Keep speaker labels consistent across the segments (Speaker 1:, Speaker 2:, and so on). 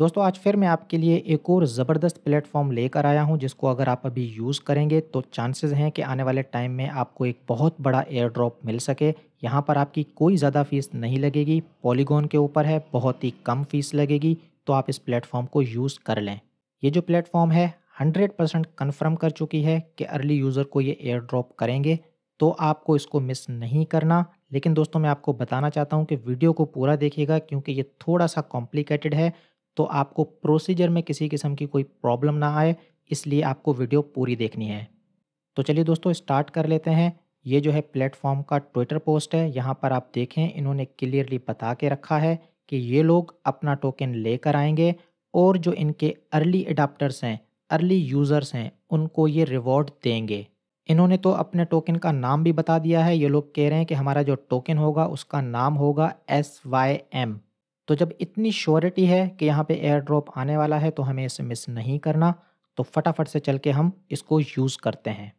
Speaker 1: दोस्तों आज फिर मैं आपके लिए एक और ज़बरदस्त प्लेटफॉर्म लेकर आया हूं जिसको अगर आप अभी यूज़ करेंगे तो चांसेस हैं कि आने वाले टाइम में आपको एक बहुत बड़ा एयर ड्रॉप मिल सके यहां पर आपकी कोई ज़्यादा फ़ीस नहीं लगेगी पॉलीगॉन के ऊपर है बहुत ही कम फ़ीस लगेगी तो आप इस प्लेटफॉर्म को यूज़ कर लें ये जो प्लेटफॉर्म है हंड्रेड परसेंट कन्फर्म कर चुकी है कि अर्ली यूज़र को ये एयर ड्रॉप करेंगे तो आपको इसको मिस नहीं करना लेकिन दोस्तों मैं आपको बताना चाहता हूँ कि वीडियो को पूरा देखिएगा क्योंकि ये थोड़ा सा कॉम्प्लिकेटेड है तो आपको प्रोसीजर में किसी किस्म की कोई प्रॉब्लम ना आए इसलिए आपको वीडियो पूरी देखनी है तो चलिए दोस्तों स्टार्ट कर लेते हैं ये जो है प्लेटफॉर्म का ट्विटर पोस्ट है यहाँ पर आप देखें इन्होंने क्लियरली बता के रखा है कि ये लोग अपना टोकन लेकर आएंगे और जो इनके अर्ली एडाप्टर्स हैं अर्ली यूज़र्स हैं उनको ये रिवॉर्ड देंगे इन्होंने तो अपने टोकन का नाम भी बता दिया है ये लोग कह रहे हैं कि हमारा जो टोकन होगा उसका नाम होगा एस वाई एम तो जब इतनी श्योरिटी है कि यहाँ पे एयर ड्रॉप आने वाला है तो हमें इसे मिस नहीं करना तो फटाफट से चल के हम इसको यूज़ करते हैं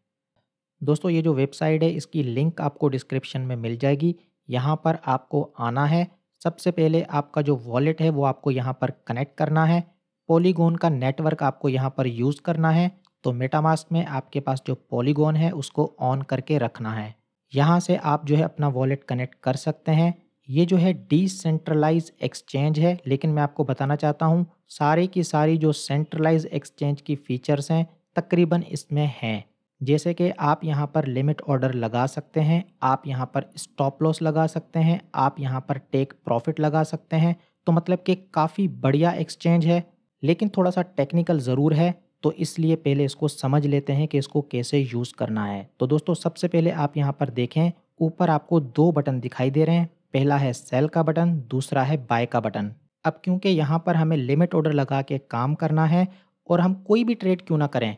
Speaker 1: दोस्तों ये जो वेबसाइट है इसकी लिंक आपको डिस्क्रिप्शन में मिल जाएगी यहाँ पर आपको आना है सबसे पहले आपका जो वॉलेट है वो आपको यहाँ पर कनेक्ट करना है पॉलीगोन का नेटवर्क आपको यहाँ पर यूज़ करना है तो मेटामास्क में आपके पास जो पॉलीगोन है उसको ऑन करके रखना है यहाँ से आप जो है अपना वॉलेट कनेक्ट कर सकते हैं ये जो है डिसेंट्रलाइज एक्सचेंज है लेकिन मैं आपको बताना चाहता हूँ सारे की सारी जो सेंट्रलाइज एक्सचेंज की फ़ीचर्स हैं तकरीबन इसमें हैं जैसे कि आप यहाँ पर लिमिट ऑर्डर लगा सकते हैं आप यहाँ पर स्टॉप लॉस लगा सकते हैं आप यहाँ पर टेक प्रॉफिट लगा सकते हैं तो मतलब कि काफ़ी बढ़िया एक्सचेंज है लेकिन थोड़ा सा टेक्निकल ज़रूर है तो इसलिए पहले इसको समझ लेते हैं कि इसको कैसे यूज़ करना है तो दोस्तों सबसे पहले आप यहाँ पर देखें ऊपर आपको दो बटन दिखाई दे रहे हैं पहला है सेल का बटन दूसरा है बाय का बटन अब क्योंकि यहाँ पर हमें लिमिट ऑर्डर लगा के काम करना है और हम कोई भी ट्रेड क्यों ना करें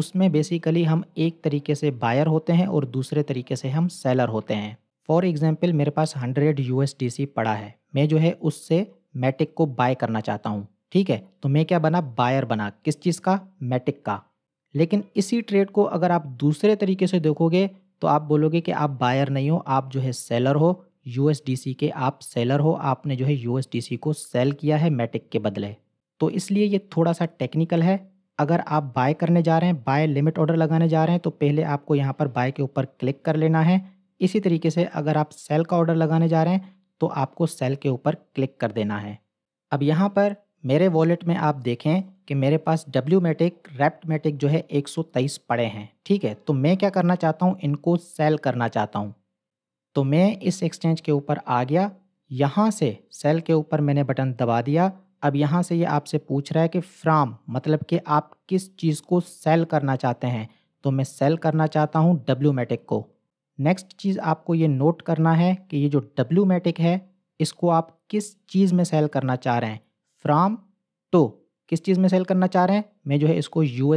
Speaker 1: उसमें बेसिकली हम एक तरीके से बायर होते हैं और दूसरे तरीके से हम सेलर होते हैं फॉर एग्ज़ाम्पल मेरे पास हंड्रेड यू पड़ा है मैं जो है उससे मैटिक को बाय करना चाहता हूँ ठीक है तो मैं क्या बना बायर बना किस चीज़ का मैटिक का लेकिन इसी ट्रेड को अगर आप दूसरे तरीके से देखोगे तो आप बोलोगे कि आप बायर नहीं हो आप जो है सेलर हो यू के आप सेलर हो आपने जो है यू को सेल किया है मैटिक के बदले तो इसलिए ये थोड़ा सा टेक्निकल है अगर आप बाय करने जा रहे हैं बाय लिमिट ऑर्डर लगाने जा रहे हैं तो पहले आपको यहाँ पर बाय के ऊपर क्लिक कर लेना है इसी तरीके से अगर आप सेल का ऑर्डर लगाने जा रहे हैं तो आपको सेल के ऊपर क्लिक कर देना है अब यहाँ पर मेरे वॉलेट में आप देखें कि मेरे पास डब्ल्यू मेटिक रेप्ट मेटिक जो है 123 पड़े हैं ठीक है तो मैं क्या करना चाहता हूँ इनको सेल करना चाहता हूँ तो मैं इस एक्सचेंज के ऊपर आ गया यहाँ से सेल के ऊपर मैंने बटन दबा दिया अब यहाँ से ये यह आपसे पूछ रहा है कि फ्राम मतलब कि आप किस चीज़ को सेल करना चाहते हैं तो मैं सेल करना चाहता हूँ डब्ल्यू मैटिक को नेक्स्ट चीज़ आपको ये नोट करना है कि ये जो डब्ल्यू मैटिक है इसको आप किस चीज़ में सेल करना चाह रहे हैं फ्राम टू तो किस चीज़ में सेल करना चाह रहे हैं मैं जो है इसको यू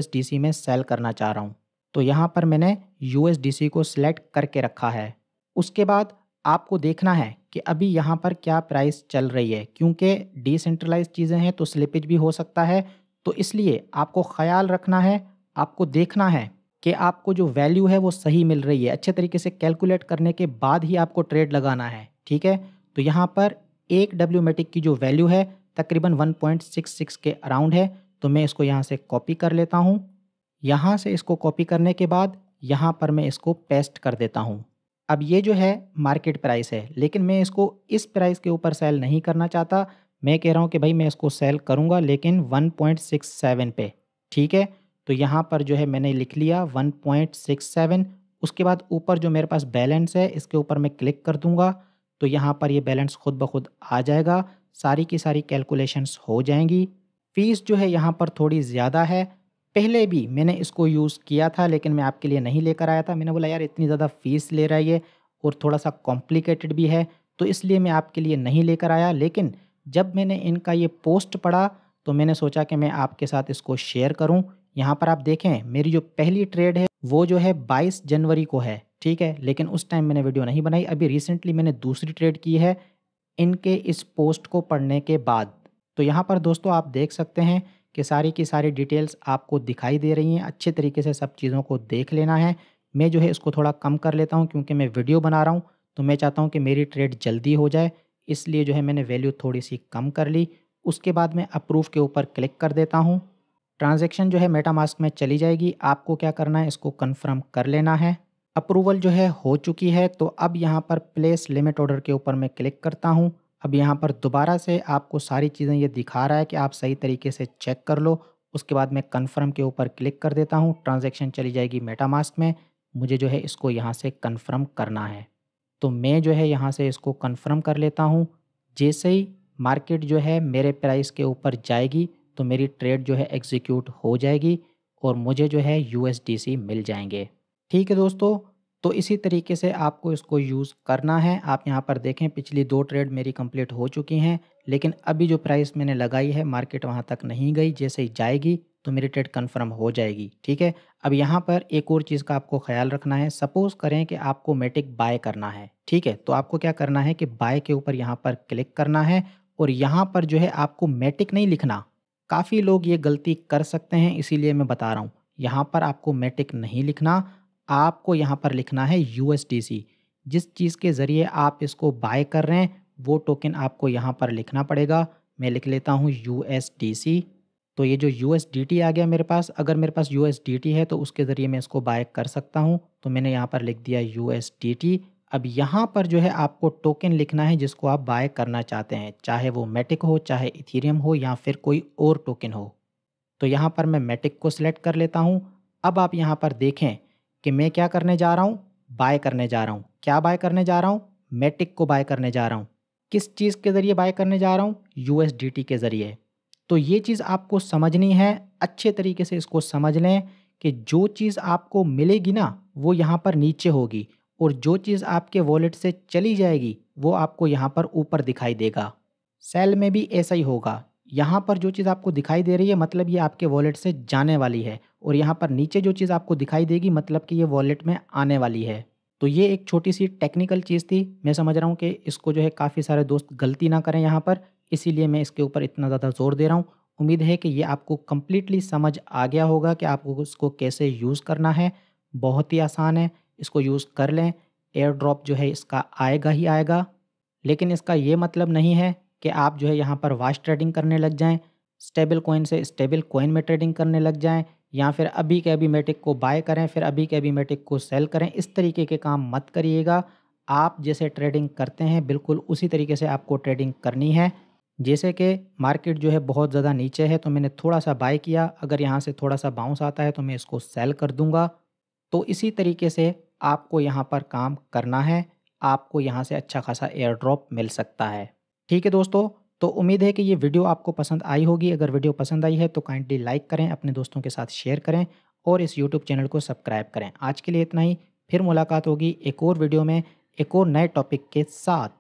Speaker 1: में सेल करना चाह रहा हूँ तो यहाँ पर मैंने यू को सिलेक्ट करके रखा है उसके बाद आपको देखना है कि अभी यहाँ पर क्या प्राइस चल रही है क्योंकि डिसेंट्रलाइज चीज़ें हैं तो स्लिपेज भी हो सकता है तो इसलिए आपको ख्याल रखना है आपको देखना है कि आपको जो वैल्यू है वो सही मिल रही है अच्छे तरीके से कैलकुलेट करने के बाद ही आपको ट्रेड लगाना है ठीक है तो यहाँ पर एक डब्ल्यू मेटिक की जो वैल्यू है तकरीबन 1.66 के अराउंड है तो मैं इसको यहाँ से कॉपी कर लेता हूँ यहाँ से इसको कॉपी करने के बाद यहाँ पर मैं इसको पेस्ट कर देता हूँ अब ये जो है मार्केट प्राइस है लेकिन मैं इसको इस प्राइस के ऊपर सेल नहीं करना चाहता मैं कह रहा हूँ कि भाई मैं इसको सेल करूँगा लेकिन 1.67 पे ठीक है तो यहाँ पर जो है मैंने लिख लिया 1.67 उसके बाद ऊपर जो मेरे पास बैलेंस है इसके ऊपर मैं क्लिक कर दूँगा तो यहाँ पर ये बैलेंस खुद ब खुद आ जाएगा सारी की सारी कैलकुलेशंस हो जाएंगी फ़ीस जो है यहाँ पर थोड़ी ज़्यादा है पहले भी मैंने इसको यूज़ किया था लेकिन मैं आपके लिए नहीं लेकर आया था मैंने बोला यार इतनी ज़्यादा फ़ीस ले रहा है ये और थोड़ा सा कॉम्प्लिकेटेड भी है तो इसलिए मैं आपके लिए नहीं लेकर आया लेकिन जब मैंने इनका ये पोस्ट पढ़ा तो मैंने सोचा कि मैं आपके साथ इसको शेयर करूँ यहाँ पर आप देखें मेरी जो पहली ट्रेड है वो जो है बाईस जनवरी को है ठीक है लेकिन उस टाइम मैंने वीडियो नहीं बनाई अभी रिसेंटली मैंने दूसरी ट्रेड की है इनके इस पोस्ट को पढ़ने के बाद तो यहाँ पर दोस्तों आप देख सकते हैं ये सारी की सारी डिटेल्स आपको दिखाई दे रही हैं अच्छे तरीके से सब चीज़ों को देख लेना है मैं जो है इसको थोड़ा कम कर लेता हूँ क्योंकि मैं वीडियो बना रहा हूँ तो मैं चाहता हूँ कि मेरी ट्रेड जल्दी हो जाए इसलिए जो है मैंने वैल्यू थोड़ी सी कम कर ली उसके बाद मैं अप्रूव के ऊपर क्लिक कर देता हूँ ट्रांजेक्शन जो है मेटामास्क में चली जाएगी आपको क्या करना है इसको कन्फर्म कर लेना है अप्रूवल जो है हो चुकी है तो अब यहाँ पर प्लेस लिमिट ऑर्डर के ऊपर मैं क्लिक करता हूँ अब यहाँ पर दोबारा से आपको सारी चीज़ें ये दिखा रहा है कि आप सही तरीके से चेक कर लो उसके बाद मैं कन्फर्म के ऊपर क्लिक कर देता हूँ ट्रांजेक्शन चली जाएगी मेटामास्क में मुझे जो है इसको यहाँ से कन्फर्म करना है तो मैं जो है यहाँ से इसको कन्फर्म कर लेता हूँ जैसे ही मार्केट जो है मेरे प्राइस के ऊपर जाएगी तो मेरी ट्रेड जो है एग्जीक्यूट हो जाएगी और मुझे जो है यू मिल जाएंगे ठीक है दोस्तों तो इसी तरीके से आपको इसको यूज़ करना है आप यहाँ पर देखें पिछली दो ट्रेड मेरी कंप्लीट हो चुकी हैं लेकिन अभी जो प्राइस मैंने लगाई है मार्केट वहाँ तक नहीं गई जैसे ही जाएगी तो मेरी ट्रेड कंफर्म हो जाएगी ठीक है अब यहाँ पर एक और चीज़ का आपको ख्याल रखना है सपोज़ करें कि आपको मेटिक बाय करना है ठीक है तो आपको क्या करना है कि बाय के ऊपर यहाँ पर क्लिक करना है और यहाँ पर जो है आपको मेटिक नहीं लिखना काफ़ी लोग ये गलती कर सकते हैं इसीलिए मैं बता रहा हूँ यहाँ पर आपको मेटिक नहीं लिखना आपको यहाँ पर लिखना है यू जिस चीज़ के ज़रिए आप इसको बाय कर रहे हैं वो टोकन आपको यहाँ पर लिखना पड़ेगा मैं लिख लेता हूँ यू तो ये जो यू आ गया मेरे पास अगर मेरे पास यू है तो उसके ज़रिए मैं इसको बाय कर सकता हूँ तो मैंने यहाँ पर लिख दिया यू अब यहाँ पर जो है आपको टोकन लिखना है जिसको आप बाय करना चाहते हैं चाहे वो मेटिक हो चाहे इथीरियम हो या फिर कोई और टोकन हो तो यहाँ पर मैं मेटिक को सिलेक्ट कर लेता हूँ अब आप यहाँ पर देखें कि मैं क्या करने जा रहा हूँ बाय करने जा रहा हूँ क्या बाय करने जा रहा हूँ मेटिक को बाय करने जा रहा हूँ किस चीज़ के ज़रिए बाय करने जा रहा हूँ यू के ज़रिए तो ये चीज़ आपको समझनी है अच्छे तरीके से इसको समझ लें कि जो चीज़ आपको मिलेगी ना वो यहाँ पर नीचे होगी और जो चीज़ आपके वॉलेट से चली जाएगी वो आपको यहाँ पर ऊपर दिखाई देगा सेल में भी ऐसा ही होगा यहाँ पर जो चीज़ आपको दिखाई दे रही है मतलब ये आपके वॉलेट से जाने वाली है और यहाँ पर नीचे जो चीज़ आपको दिखाई देगी मतलब कि ये वॉलेट में आने वाली है तो ये एक छोटी सी टेक्निकल चीज़ थी मैं समझ रहा हूँ कि इसको जो है काफ़ी सारे दोस्त गलती ना करें यहाँ पर इसीलिए मैं इसके ऊपर इतना ज़्यादा जोर दे रहा हूँ उम्मीद है कि ये आपको कम्प्लीटली समझ आ गया होगा कि आपको इसको कैसे यूज़ करना है बहुत ही आसान है इसको यूज़ कर लें एयर ड्रॉप जो है इसका आएगा ही आएगा लेकिन इसका ये मतलब नहीं है कि आप जो है यहाँ पर वाश ट्रेडिंग करने लग जाएँ स्टेबल कोइन से स्टेबल कोइन में ट्रेडिंग करने लग जाएँ या फिर अभी के अभी मेटिक को बाय करें फिर अभी के अभी मेटिक को सेल करें इस तरीके के काम मत करिएगा आप जैसे ट्रेडिंग करते हैं बिल्कुल उसी तरीके से आपको ट्रेडिंग करनी है जैसे कि मार्केट जो है बहुत ज़्यादा नीचे है तो मैंने थोड़ा सा बाय किया अगर यहाँ से थोड़ा सा बाउंस आता है तो मैं इसको सेल कर दूंगा तो इसी तरीके से आपको यहाँ पर काम करना है आपको यहाँ से अच्छा खासा एयर ड्रॉप मिल सकता है ठीक है दोस्तों तो उम्मीद है कि ये वीडियो आपको पसंद आई होगी अगर वीडियो पसंद आई है तो काइंडली लाइक करें अपने दोस्तों के साथ शेयर करें और इस यूट्यूब चैनल को सब्सक्राइब करें आज के लिए इतना ही फिर मुलाकात होगी एक और वीडियो में एक और नए टॉपिक के साथ